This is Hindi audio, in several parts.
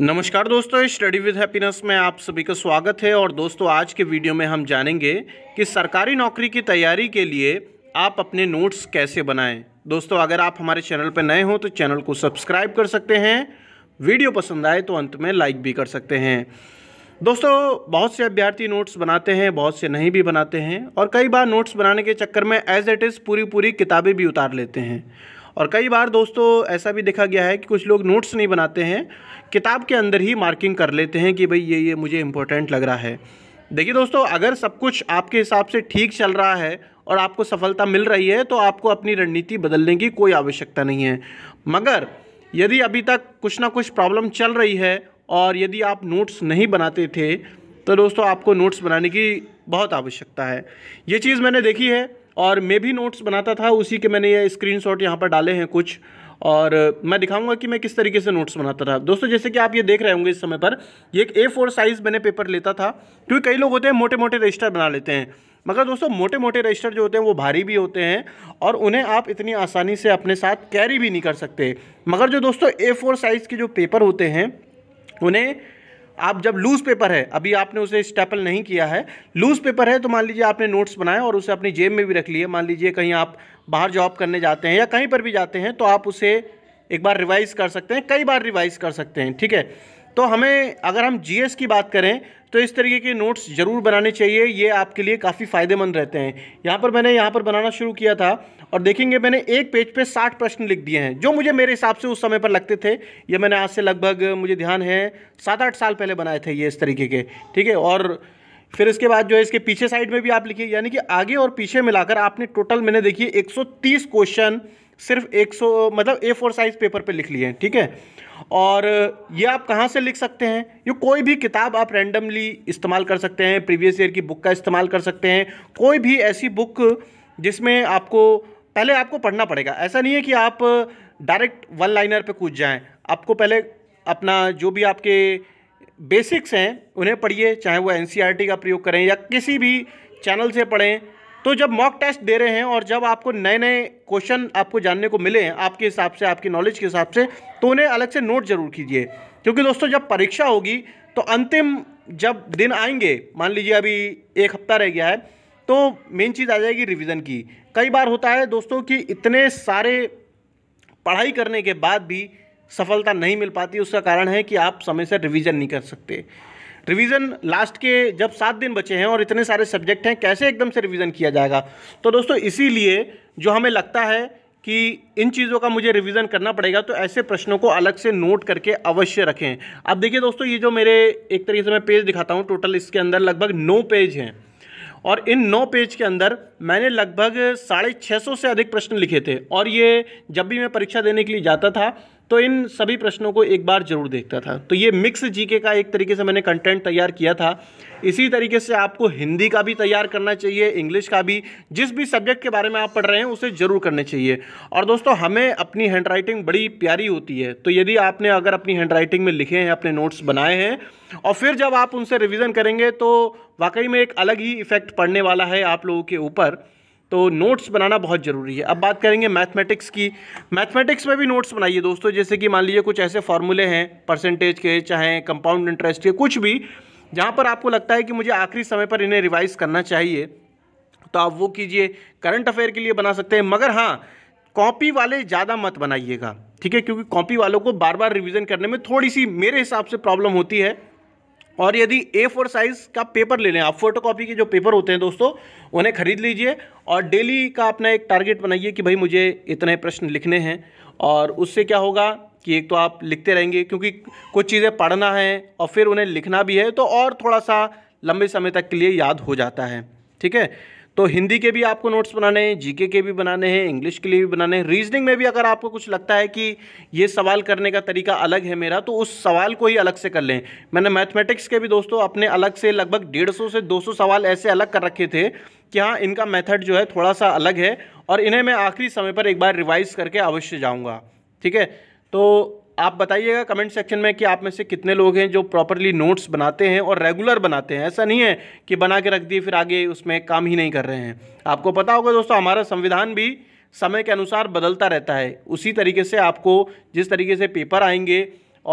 नमस्कार दोस्तों स्टडी विद हैप्पीनेस में आप सभी का स्वागत है और दोस्तों आज के वीडियो में हम जानेंगे कि सरकारी नौकरी की तैयारी के लिए आप अपने नोट्स कैसे बनाएं दोस्तों अगर आप हमारे चैनल पर नए हो तो चैनल को सब्सक्राइब कर सकते हैं वीडियो पसंद आए तो अंत में लाइक भी कर सकते हैं दोस्तों बहुत से अभ्यर्थी नोट्स बनाते हैं बहुत से नहीं भी बनाते हैं और कई बार नोट्स बनाने के चक्कर में एज इट इज़ पूरी पूरी किताबें भी उतार लेते हैं और कई बार दोस्तों ऐसा भी देखा गया है कि कुछ लोग नोट्स नहीं बनाते हैं किताब के अंदर ही मार्किंग कर लेते हैं कि भाई ये ये मुझे इम्पोर्टेंट लग रहा है देखिए दोस्तों अगर सब कुछ आपके हिसाब से ठीक चल रहा है और आपको सफलता मिल रही है तो आपको अपनी रणनीति बदलने की कोई आवश्यकता नहीं है मगर यदि अभी तक कुछ ना कुछ प्रॉब्लम चल रही है और यदि आप नोट्स नहीं बनाते थे तो दोस्तों आपको नोट्स बनाने की बहुत आवश्यकता है ये चीज़ मैंने देखी है और मैं भी नोट्स बनाता था उसी के मैंने ये स्क्रीन शॉट यहाँ पर डाले हैं कुछ और मैं दिखाऊंगा कि मैं किस तरीके से नोट्स बनाता था दोस्तों जैसे कि आप ये देख रहे होंगे इस समय पर ये एक ए फोर साइज़ मैंने पेपर लेता था क्योंकि कई लोग होते हैं मोटे मोटे रजिस्टर बना लेते हैं मगर दोस्तों मोटे मोटे रजिस्टर जो होते हैं वो भारी भी होते हैं और उन्हें आप इतनी आसानी से अपने साथ कैरी भी नहीं कर सकते मगर जो दोस्तों ए फोर साइज़ के जो पेपर होते हैं उन्हें आप जब लूज़ पेपर है अभी आपने उसे स्टेपल नहीं किया है लूज़ पेपर है तो मान लीजिए आपने नोट्स बनाए और उसे अपनी जेब में भी रख लिए मान लीजिए कहीं आप बाहर जॉब करने जाते हैं या कहीं पर भी जाते हैं तो आप उसे एक बार रिवाइज़ कर सकते हैं कई बार रिवाइज़ कर सकते हैं ठीक है तो हमें अगर हम जीएस की बात करें तो इस तरीके के नोट्स ज़रूर बनाने चाहिए ये आपके लिए काफ़ी फ़ायदेमंद रहते हैं यहाँ पर मैंने यहाँ पर बनाना शुरू किया था और देखेंगे मैंने एक पेज पे साठ प्रश्न लिख दिए हैं जो मुझे मेरे हिसाब से उस समय पर लगते थे ये मैंने आज से लगभग मुझे ध्यान है सात आठ साल पहले बनाए थे ये इस तरीके के ठीक है और फिर इसके बाद जो है इसके पीछे साइड में भी आप लिखिए यानी कि आगे और पीछे मिलाकर आपने टोटल मैंने देखिए एक क्वेश्चन सिर्फ एक मतलब ए फोर साइज पेपर पर लिख लिए हैं ठीक है और ये आप कहाँ से लिख सकते हैं ये कोई भी किताब आप रैंडमली इस्तेमाल कर सकते हैं प्रीवियस ईयर की बुक का इस्तेमाल कर सकते हैं कोई भी ऐसी बुक जिसमें आपको पहले आपको पढ़ना पड़ेगा ऐसा नहीं है कि आप डायरेक्ट वन लाइनर पे कूद जाएं आपको पहले अपना जो भी आपके बेसिक्स हैं उन्हें पढ़िए चाहे वो एन e का प्रयोग करें या किसी भी चैनल से पढ़ें तो जब मॉक टेस्ट दे रहे हैं और जब आपको नए नए क्वेश्चन आपको जानने को मिले हैं आपके हिसाब से आपकी नॉलेज के हिसाब से तो उन्हें अलग से नोट ज़रूर कीजिए क्योंकि दोस्तों जब परीक्षा होगी तो अंतिम जब दिन आएंगे मान लीजिए अभी एक हफ्ता रह गया है तो मेन चीज़ आ जाएगी रिविज़न की कई बार होता है दोस्तों कि इतने सारे पढ़ाई करने के बाद भी सफलता नहीं मिल पाती उसका कारण है कि आप समय से रिवीजन नहीं कर सकते रिवीजन लास्ट के जब सात दिन बचे हैं और इतने सारे सब्जेक्ट हैं कैसे एकदम से रिवीजन किया जाएगा तो दोस्तों इसीलिए जो हमें लगता है कि इन चीज़ों का मुझे रिवीजन करना पड़ेगा तो ऐसे प्रश्नों को अलग से नोट करके अवश्य रखें अब देखिए दोस्तों ये जो मेरे एक तरीके से मैं पेज दिखाता हूँ टोटल इसके अंदर लगभग नौ पेज हैं और इन नौ पेज के अंदर मैंने लगभग साढ़े छः सौ से अधिक प्रश्न लिखे थे और ये जब भी मैं परीक्षा देने के लिए जाता था तो इन सभी प्रश्नों को एक बार जरूर देखता था तो ये मिक्स जीके का एक तरीके से मैंने कंटेंट तैयार किया था इसी तरीके से आपको हिंदी का भी तैयार करना चाहिए इंग्लिश का भी जिस भी सब्जेक्ट के बारे में आप पढ़ रहे हैं उसे ज़रूर करने चाहिए और दोस्तों हमें अपनी हैंड राइटिंग बड़ी प्यारी होती है तो यदि आपने अगर अपनी हैंड राइटिंग में लिखे हैं अपने नोट्स बनाए हैं और फिर जब आप उनसे रिविज़न करेंगे तो वाकई में एक अलग ही इफ़ेक्ट पड़ने वाला है आप लोगों के ऊपर तो नोट्स बनाना बहुत ज़रूरी है अब बात करेंगे मैथमेटिक्स की मैथमेटिक्स में भी नोट्स बनाइए दोस्तों जैसे कि मान लीजिए कुछ ऐसे फार्मूले हैं परसेंटेज के चाहे कंपाउंड इंटरेस्ट के कुछ भी जहाँ पर आपको लगता है कि मुझे आखिरी समय पर इन्हें रिवाइज करना चाहिए तो आप वो कीजिए करंट अफेयर के लिए बना सकते हैं मगर हाँ कॉपी वाले ज़्यादा मत बनाइएगा ठीक है क्योंकि कॉपी वालों को बार बार रिवीजन करने में थोड़ी सी मेरे हिसाब से प्रॉब्लम होती है और यदि ए फोर साइज़ का पेपर ले लें आप फोटो कॉपी के जो पेपर होते हैं दोस्तों उन्हें खरीद लीजिए और डेली का अपना एक टारगेट बनाइए कि भाई मुझे इतने प्रश्न लिखने हैं और उससे क्या होगा कि एक तो आप लिखते रहेंगे क्योंकि कुछ चीज़ें पढ़ना है और फिर उन्हें लिखना भी है तो और थोड़ा सा लंबे समय तक के लिए याद हो जाता है ठीक है तो हिंदी के भी आपको नोट्स बनाने हैं जीके के भी बनाने हैं इंग्लिश के लिए भी बनाने हैं रीजनिंग में भी अगर आपको कुछ लगता है कि ये सवाल करने का तरीका अलग है मेरा तो उस सवाल को ही अलग से कर लें मैंने मैथमेटिक्स के भी दोस्तों अपने अलग से लगभग डेढ़ सौ से दो सौ सवाल ऐसे अलग कर रखे थे कि हाँ इनका मैथड जो है थोड़ा सा अलग है और इन्हें मैं आखिरी समय पर एक बार रिवाइज़ करके अवश्य जाऊँगा ठीक है तो आप बताइएगा कमेंट सेक्शन में कि आप में से कितने लोग हैं जो प्रॉपरली नोट्स बनाते हैं और रेगुलर बनाते हैं ऐसा नहीं है कि बना के रख दिए फिर आगे उसमें काम ही नहीं कर रहे हैं आपको पता होगा दोस्तों हमारा संविधान भी समय के अनुसार बदलता रहता है उसी तरीके से आपको जिस तरीके से पेपर आएंगे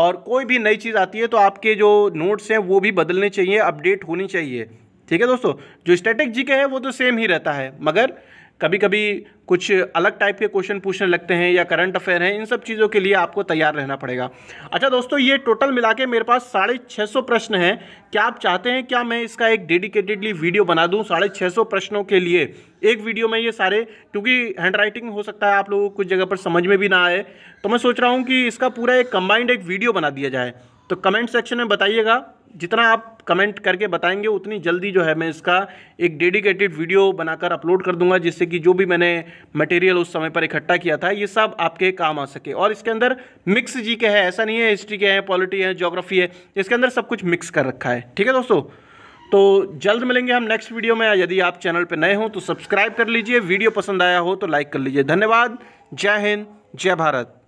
और कोई भी नई चीज़ आती है तो आपके जो नोट्स हैं वो भी बदलने चाहिए अपडेट होनी चाहिए ठीक है दोस्तों जो स्टैटिक जी के है वो तो सेम ही रहता है मगर कभी कभी कुछ अलग टाइप के क्वेश्चन पूछने लगते हैं या करंट अफेयर हैं इन सब चीज़ों के लिए आपको तैयार रहना पड़ेगा अच्छा दोस्तों ये टोटल मिला के मेरे पास साढ़े छः सौ प्रश्न हैं क्या आप चाहते हैं क्या मैं इसका एक डेडिकेटेडली वीडियो बना दूँ साढ़े छः सौ प्रश्नों के लिए एक वीडियो में ये सारे क्योंकि हैंड राइटिंग हो सकता है आप लोगों को कुछ जगह पर समझ में भी ना आए तो मैं सोच रहा हूँ कि इसका पूरा एक कंबाइंड एक वीडियो बना दिया जाए तो कमेंट सेक्शन में बताइएगा जितना आप कमेंट करके बताएंगे उतनी जल्दी जो है मैं इसका एक डेडिकेटेड वीडियो बनाकर अपलोड कर दूंगा जिससे कि जो भी मैंने मटेरियल उस समय पर इकट्ठा किया था ये सब आपके काम आ सके और इसके अंदर मिक्स जी के है ऐसा नहीं है हिस्ट्री के हैं पॉलिटी है जोग्राफी है इसके अंदर सब कुछ मिक्स कर रखा है ठीक है दोस्तों तो जल्द मिलेंगे हम नेक्स्ट वीडियो में यदि आप चैनल पर नए हों तो सब्सक्राइब कर लीजिए वीडियो पसंद आया हो तो लाइक कर लीजिए धन्यवाद जय हिंद जय भारत